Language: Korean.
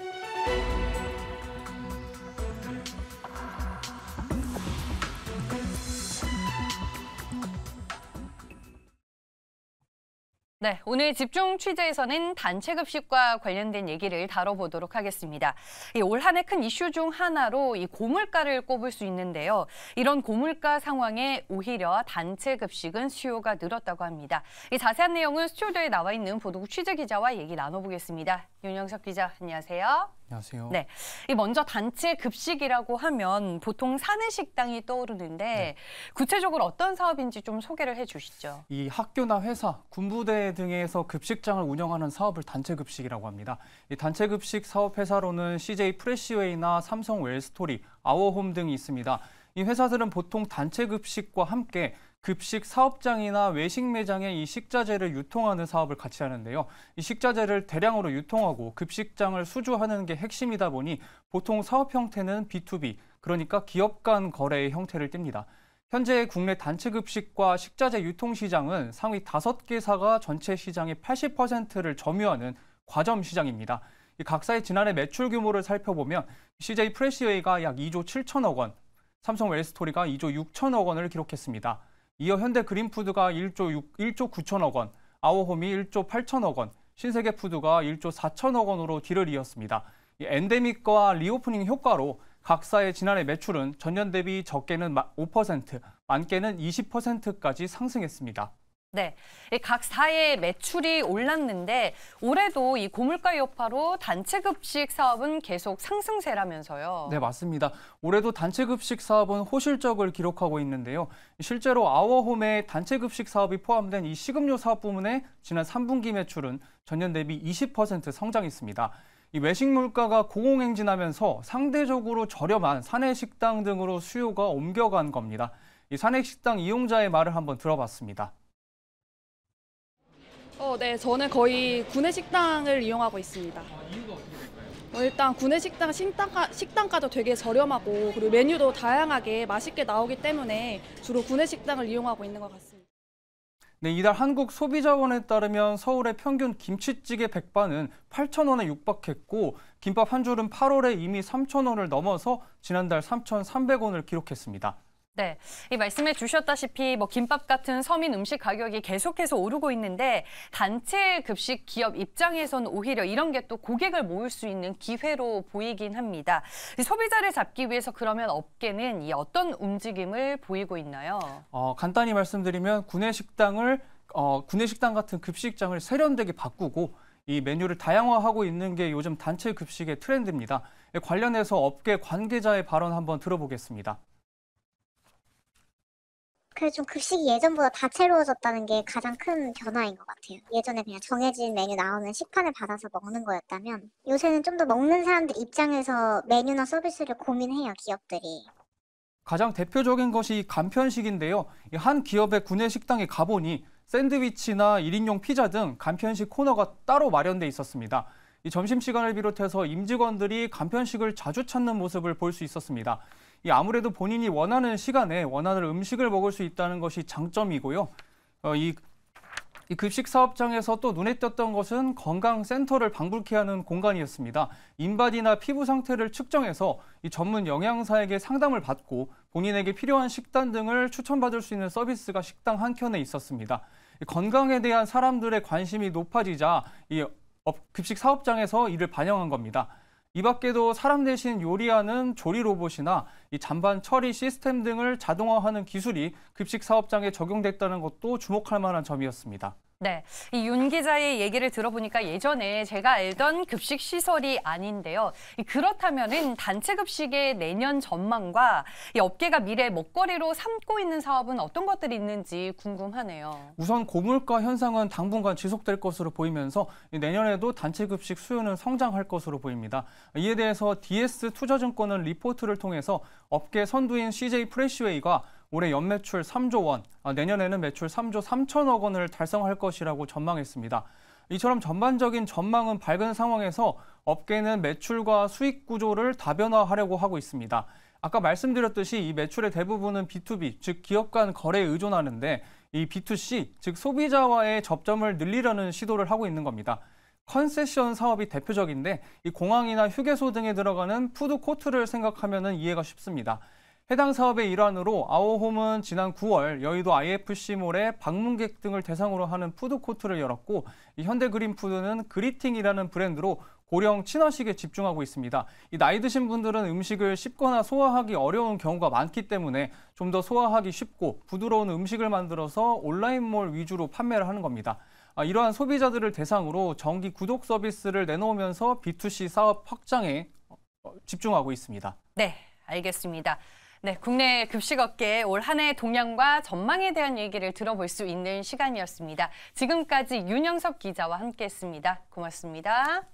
you 네, 오늘 집중 취재에서는 단체급식과 관련된 얘기를 다뤄보도록 하겠습니다. 예, 올한해큰 이슈 중 하나로 이 고물가를 꼽을 수 있는데요. 이런 고물가 상황에 오히려 단체급식은 수요가 늘었다고 합니다. 이 자세한 내용은 스튜디오에 나와 있는 보도국 취재 기자와 얘기 나눠보겠습니다. 윤영석 기자, 안녕하세요. 안녕하세요. 네. 이 먼저 단체 급식이라고 하면 보통 사내 식당이 떠오르는데 네. 구체적으로 어떤 사업인지 좀 소개를 해 주시죠. 이 학교나 회사, 군부대 등에서 급식장을 운영하는 사업을 단체 급식이라고 합니다. 이 단체 급식 사업 회사로는 CJ 프레시웨이나 삼성 웰스토리, 아워홈 등이 있습니다. 이 회사들은 보통 단체 급식과 함께 급식 사업장이나 외식 매장에 이 식자재를 유통하는 사업을 같이 하는데요. 이 식자재를 대량으로 유통하고 급식장을 수주하는 게 핵심이다 보니 보통 사업 형태는 B2B, 그러니까 기업 간 거래의 형태를 띱니다. 현재 국내 단체 급식과 식자재 유통 시장은 상위 5개사가 전체 시장의 80%를 점유하는 과점 시장입니다. 각사의 지난해 매출 규모를 살펴보면 CJ 프레시웨이가 약 2조 7천억 원, 삼성 웰스토리가 2조 6천억 원을 기록했습니다. 이어 현대그린푸드가 1조, 6, 1조 9천억 원, 아오홈이 1조 8천억 원, 신세계푸드가 1조 4천억 원으로 뒤를 이었습니다. 엔데믹과 리오프닝 효과로 각사의 지난해 매출은 전년 대비 적게는 5%, 많게는 20%까지 상승했습니다. 네. 예, 각 사의 매출이 올랐는데 올해도 이 고물가 여파로 단체 급식 사업은 계속 상승세라면서요. 네, 맞습니다. 올해도 단체 급식 사업은 호실적을 기록하고 있는데요. 실제로 아워홈의 단체 급식 사업이 포함된 이 식음료 사업 부문의 지난 3분기 매출은 전년 대비 20% 성장했습니다. 이 외식 물가가 고공행진하면서 상대적으로 저렴한 사내 식당 등으로 수요가 옮겨간 겁니다. 이 사내 식당 이용자의 말을 한번 들어봤습니다. 어, 네, 저는 거의 구내식당을 이용하고 있습니다. 어, 일단 구내식당 식당가, 식당가도 되게 저렴하고 그리고 메뉴도 다양하게 맛있게 나오기 때문에 주로 구내식당을 이용하고 있는 것 같습니다. 네, 이달 한국 소비자원에 따르면 서울의 평균 김치찌개 백반은 8,000원에 육박했고 김밥 한 줄은 8월에 이미 3,000원을 넘어서 지난달 3,300원을 기록했습니다. 네, 이 말씀해 주셨다시피 뭐 김밥 같은 서민 음식 가격이 계속해서 오르고 있는데 단체 급식 기업 입장에서는 오히려 이런 게 또 고객을 모을 수 있는 기회로 보이긴 합니다. 소비자를 잡기 위해서 그러면 업계는 이 어떤 움직임을 보이고 있나요? 어, 간단히 말씀드리면 구내 식당을 어, 구내 식당 같은 급식장을 세련되게 바꾸고 이 메뉴를 다양화하고 있는 게 요즘 단체 급식의 트렌드입니다. 예, 관련해서 업계 관계자의 발언 한번 들어보겠습니다. 그좀 급식이 예전보다 다채로워졌다는 게 가장 큰 변화인 것 같아요. 예전에 그냥 정해진 메뉴 나오는 식판을 받아서 먹는 거였다면 요새는 좀 더 먹는 사람들 입장에서 메뉴나 서비스를 고민해요, 기업들이. 가장 대표적인 것이 간편식인데요. 한 기업의 구내 식당에 가보니 샌드위치나 1인용 피자 등 간편식 코너가 따로 마련돼 있었습니다. 점심시간을 비롯해서 임직원들이 간편식을 자주 찾는 모습을 볼 수 있었습니다. 아무래도 본인이 원하는 시간에 원하는 음식을 먹을 수 있다는 것이 장점이고요. 어, 이, 이 급식 사업장에서 또 눈에 띄었던 것은 건강센터를 방불케 하는 공간이었습니다. 인바디나 피부 상태를 측정해서 이 전문 영양사에게 상담을 받고 본인에게 필요한 식단 등을 추천받을 수 있는 서비스가 식당 한켠에 있었습니다. 건강에 대한 사람들의 관심이 높아지자 이 급식 사업장에서 이를 반영한 겁니다. 이 밖에도 사람 대신 요리하는 조리 로봇이나 이 잔반 처리 시스템 등을 자동화하는 기술이 급식 사업장에 적용됐다는 것도 주목할 만한 점이었습니다. 네, 이 윤 기자의 얘기를 들어보니까 예전에 제가 알던 급식 시설이 아닌데요. 그렇다면은 단체 급식의 내년 전망과 이 업계가 미래 먹거리로 삼고 있는 사업은 어떤 것들이 있는지 궁금하네요. 우선 고물가 현상은 당분간 지속될 것으로 보이면서 내년에도 단체 급식 수요는 성장할 것으로 보입니다. 이에 대해서 DS 투자증권은 리포트를 통해서 업계 선두인 CJ 프레시웨이가 올해 연매출 3조 원, 아, 내년에는 매출 3조 3천억 원을 달성할 것이라고 전망했습니다. 이처럼 전반적인 전망은 밝은 상황에서 업계는 매출과 수익 구조를 다변화하려고 하고 있습니다. 아까 말씀드렸듯이 이 매출의 대부분은 B2B, 즉 기업 간 거래에 의존하는데 이 B2C, 즉 소비자와의 접점을 늘리려는 시도를 하고 있는 겁니다. 컨세션 사업이 대표적인데 이 공항이나 휴게소 등에 들어가는 푸드 코트를 생각하면 이해가 쉽습니다. 해당 사업의 일환으로 아오홈은 지난 9월 여의도 IFC몰에 방문객 등을 대상으로 하는 푸드코트를 열었고 현대그린푸드는 그리팅이라는 브랜드로 고령 친화식에 집중하고 있습니다. 나이 드신 분들은 음식을 씹거나 소화하기 어려운 경우가 많기 때문에 좀 더 소화하기 쉽고 부드러운 음식을 만들어서 온라인몰 위주로 판매를 하는 겁니다. 아, 이러한 소비자들을 대상으로 정기 구독 서비스를 내놓으면서 B2C 사업 확장에 어, 집중하고 있습니다. 네, 알겠습니다. 네, 국내 급식 업계올 한 해 동향과 전망에 대한 얘기를 들어볼 수 있는 시간이었습니다. 지금까지 윤영섭 기자와 함께했습니다. 고맙습니다.